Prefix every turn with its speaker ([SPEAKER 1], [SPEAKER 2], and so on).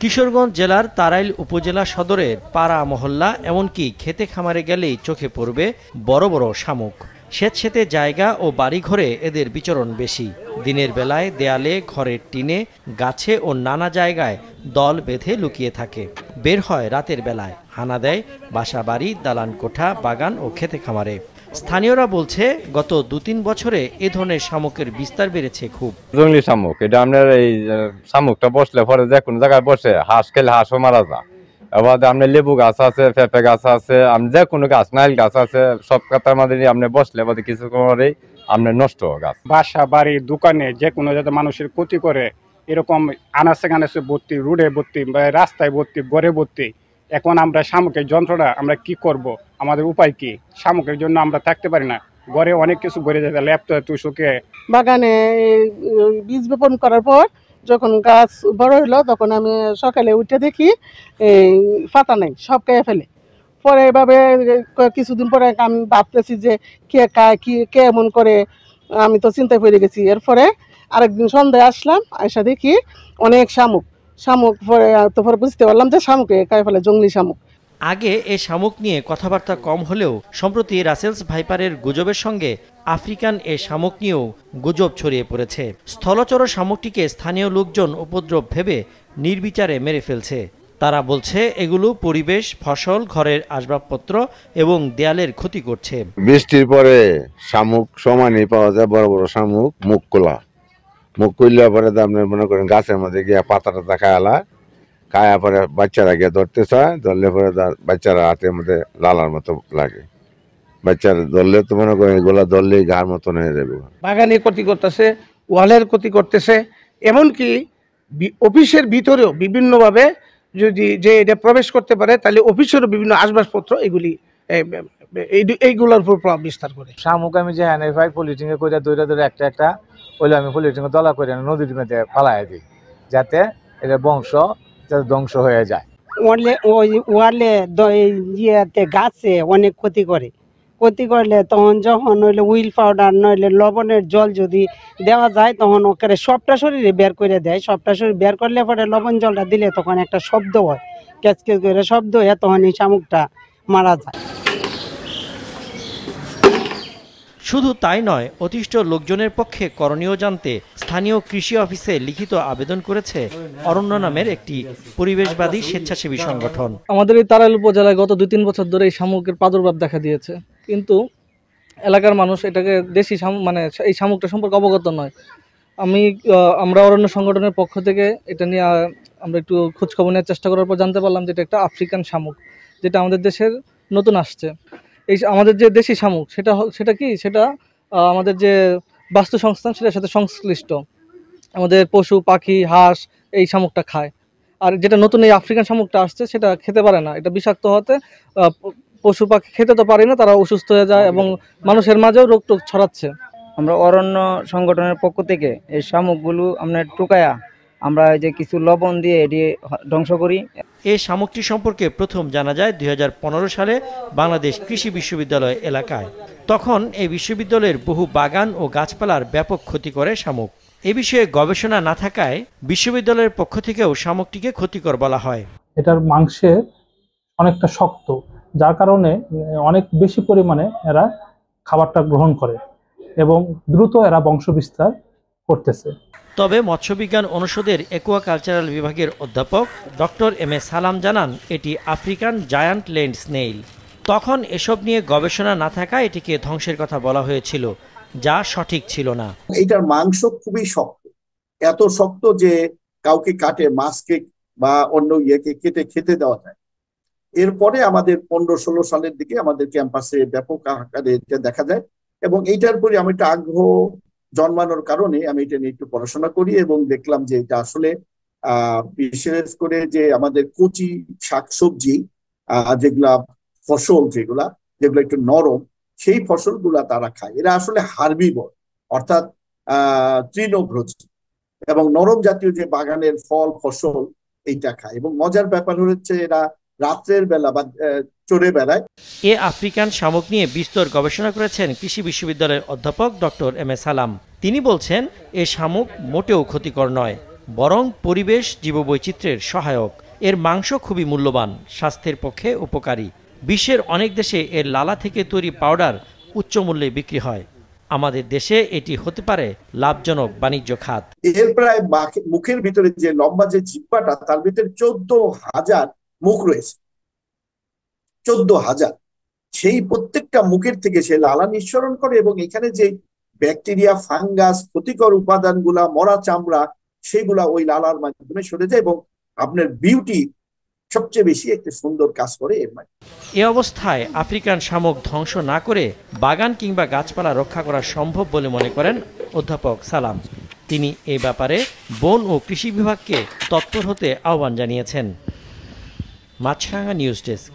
[SPEAKER 1] কিশোরগঞ্জ জেলার তারাইল উপজেলা সদরের পাড়া মহল্লা এমনকি খেতে খামারে গেলেই চোখে পড়বে বড় বড় শামুক স্বেচ্ছেতে জায়গা ও বাড়িঘরে এদের বিচরণ বেশি দিনের বেলায় দেয়ালে ঘরের টিনে গাছে ও নানা জায়গায় দল বেঁধে লুকিয়ে থাকে বের হয় রাতের বেলায় হানা দেয় বাসা বাড়ি দালান কোঠা বাগান ও খেতে খামারে স্থানীয়রা বলছে গত দু তিন বছরে এ ধরনের শামুকের বিস্তার বেড়েছে খুব
[SPEAKER 2] জঙ্গলি শামুক এটা আপনার এই শামুকটা বসলে পরে যে কোনো জায়গায় বসে হাঁস খেলে হাঁসও মারা যায় আবার আপনার লেবু গাছ আছে পেঁপে গাছ আছে আমি যে কোনো গাছ নাইল গাছ আছে সব কাতার মাঝে আপনি বসলে বাদে কিছু করে আপনার নষ্ট গাছ বাসা বাড়ি দোকানে যে কোনো যাতে মানুষের ক্ষতি করে এরকম আনাচে কানাচে ভর্তি রোডে ভর্তি রাস্তায় ভর্তি গড়ে ভর্তি এখন আমরা শামুকের যন্ত্রণা আমরা কি করব আমাদের উপায় কি শামুকের জন্য আমরা থাকতে পারি না ঘরে অনেক
[SPEAKER 1] কিছু গড়ে যায় ল্যাপটপ তুষুকে বাগানে বীজ বপন করার পর যখন গাছ বড় হইলো তখন আমি সকালে উঠে দেখি এই পাতা নেই সব খেয়ে ফেলে পরে এভাবে কিছুদিন পরে আমি ভাবতেছি যে কে কায় কি কে এমন করে আমি তো চিন্তায় পড়ে গেছি এরপরে আরেকদিন সন্ধ্যায় আসলাম আসা দেখি অনেক শামুক শামুক পরে বুঝতে পারলাম যে শামুক খায় ফেলে জঙ্গলি শামুক আগে এ শামুক নিয়ে কথাবার্তা কম হলেও সম্প্রতি রাসেলস ভাইপারের গুজবের সঙ্গে আফ্রিকান এ শামুক নিয়েও গুজব ছড়িয়ে পড়েছে স্থলচর শামুকটিকে স্থানীয় লোকজন উপদ্রব ভেবে নির্বিচারে মেরে ফেলছে তারা বলছে এগুলো পরিবেশ ফসল ঘরের আসবাবপত্র এবং দেয়ালের ক্ষতি করছে
[SPEAKER 2] বৃষ্টির পরে শামুক সমানই পাওয়া যায় বড় বড় শামুক মুখ খোলা মুখ করলে পরে তো আপনার মনে করেন গাছের মধ্যে গিয়ে পাতাটা টাতা খায়ালা খায়া পরে বাচ্চারা গিয়ে ধরতে ধরলে পরে বাচ্চারা হাতের মধ্যে লালার মতো লাগে বাচ্চারা ধরলে তো মনে করেন এগুলা ধরলেই ঘাড় মতন হয়ে যাবে বাগানে ক্ষতি করতেছে ওয়ালের ক্ষতি করতেছে এমনকি অফিসের ভিতরেও বিভিন্নভাবে যদি যে এটা প্রবেশ করতে পারে তাহলে অফিসেরও বিভিন্ন আসবাবপত্র এগুলি এইগুলোর উপর প্রভাব বিস্তার করে শামুক আমি যে এনএফআই পলিটিংয়ে করে দৌড়া দৌড়ে একটা একটা ওইলে আমি পোলিটিং দলা করে নদীর মধ্যে ফালাই দিই যাতে এটা বংশ যাতে ধ্বংস হয়ে যায়
[SPEAKER 1] ওরলে ওই ইয়েতে গাছে অনেক ক্ষতি করে ক্ষতি করলে তখন যখন নইলে উইল পাউডার নইলে লবণের জল যদি দেওয়া যায় তখন ওকে সবটা শরীরে বের করে দেয় সবটা শরীর বের করলে পরে লবণ জলটা দিলে তখন একটা শব্দ হয় ক্যাচকেচ করে শব্দ হয়ে তখন এই শামুকটা মারা যায় শুধু তাই নয় অতিষ্ঠ লোকজনের পক্ষে করণীয় জানতে স্থানীয় কৃষি অফিসে লিখিত আবেদন করেছে অরণ্য নামের একটি পরিবেশবাদী স্বেচ্ছাসেবী সংগঠন আমাদের এই তারাইল উপজেলায় গত দুই তিন বছর ধরে এই শামুকের প্রাদুর্ভাব দেখা দিয়েছে কিন্তু এলাকার মানুষ এটাকে দেশি মানে এই শামুকটা সম্পর্কে অবগত নয় আমি আমরা অরণ্য সংগঠনের পক্ষ থেকে এটা নিয়ে আমরা একটু খোঁজখবর নেওয়ার চেষ্টা করার পর জানতে পারলাম যে এটা একটা আফ্রিকান শামুক যেটা আমাদের দেশের নতুন আসছে এই আমাদের যে দেশি শামুক সেটা সেটা কি সেটা আমাদের যে বাস্তু সংস্থান সেটার সাথে সংশ্লিষ্ট আমাদের পশু পাখি হাঁস এই শামুকটা খায় আর যেটা নতুন এই আফ্রিকান শামুকটা আসছে সেটা খেতে পারে না এটা বিষাক্ত হতে পশু পাখি খেতে তো পারে না তারা অসুস্থ হয়ে যায় এবং মানুষের মাঝেও রোগ টোগ ছড়াচ্ছে আমরা অরণ্য সংগঠনের পক্ষ থেকে এই শামুকগুলো আমরা টুকায়া আমরা যে কিছু লবণ দিয়ে এটি ধ্বংস করি এই সামগ্রী সম্পর্কে প্রথম জানা যায় দুই সালে বাংলাদেশ কৃষি বিশ্ববিদ্যালয় এলাকায় তখন এই বিশ্ববিদ্যালয়ের বহু বাগান ও গাছপালার ব্যাপক ক্ষতি করে শামুক এ বিষয়ে গবেষণা না থাকায় বিশ্ববিদ্যালয়ের পক্ষ থেকেও শামুকটিকে ক্ষতিকর বলা হয়
[SPEAKER 2] এটার মাংসে অনেকটা শক্ত যার কারণে অনেক বেশি পরিমাণে এরা খাবারটা গ্রহণ করে এবং দ্রুত এরা বংশবিস্তার করতেছে
[SPEAKER 1] তবে মৎস্যবিজ্ঞান অনুষদের একুয়াকালচারাল বিভাগের অধ্যাপক ডক্টর এম এ সালাম জানান এটি আফ্রিকান জায়ান্ট লেন্ড স্নেইল তখন এসব নিয়ে গবেষণা না থাকা এটিকে ধ্বংসের কথা বলা হয়েছিল যা সঠিক ছিল না
[SPEAKER 2] এটার মাংস খুবই শক্ত এত শক্ত যে কাউকে কাটে মাছকে বা অন্য ইয়েকে কেটে খেতে দেওয়া যায় এরপরে আমাদের পনেরো ষোলো সালের দিকে আমাদের ক্যাম্পাসে ব্যাপক আকারে এটা দেখা যায় এবং এইটার পরে আমি একটা আগ্রহ জন্মানোর কারণে আমি এটা নিয়ে একটু পড়াশোনা করি এবং দেখলাম যে এটা আসলে বিশেষ করে যে আমাদের কচি শাকসবজি যেগুলা ফসল যেগুলা যেগুলো একটু নরম সেই ফসলগুলা তারা খায় এরা আসলে হার্বিবর অর্থাৎ তৃণভ্রজ এবং নরম জাতীয় যে বাগানের ফল ফসল এইটা খায় এবং মজার ব্যাপার হচ্ছে এরা রাত্রের বেলা বা চোরে বেলায়
[SPEAKER 1] এ আফ্রিকান শামুক নিয়ে বিস্তর গবেষণা করেছেন কৃষি বিশ্ববিদ্যালয়ের অধ্যাপক ডক্টর এম এ সালাম তিনি বলছেন এ শামুক মোটেও ক্ষতিকর নয় বরং পরিবেশ জীববৈচিত্র্যের সহায়ক এর মাংস খুবই মূল্যবান স্বাস্থ্যের পক্ষে উপকারী বিশ্বের অনেক দেশে এর লালা থেকে তৈরি পাউডার উচ্চ মূল্যে বিক্রি হয় আমাদের দেশে এটি হতে পারে লাভজনক বাণিজ্য খাত
[SPEAKER 2] এর প্রায় মুখের ভিতরে যে লম্বা যে জিব্বাটা তার ভিতরে চোদ্দ হাজার মুখ রয়েছে চোদ্দ হাজার সেই প্রত্যেকটা মুখের থেকে সে লালা নিঃসরণ করে এবং এখানে যে ব্যাকটেরিয়া ফাঙ্গাস ক্ষতিকর উপাদানগুলা মরা চামড়া সেগুলা ওই লালার মাধ্যমে সরে যায় এবং আপনার বিউটি সবচেয়ে বেশি একটি সুন্দর কাজ করে এর
[SPEAKER 1] এ অবস্থায় আফ্রিকান শামুক ধ্বংস না করে বাগান কিংবা গাছপালা রক্ষা করা সম্ভব বলে মনে করেন অধ্যাপক সালাম তিনি এ ব্যাপারে বন ও কৃষি বিভাগকে তৎপর হতে আহ্বান জানিয়েছেন মাছরাঙা নিউজ ডেস্ক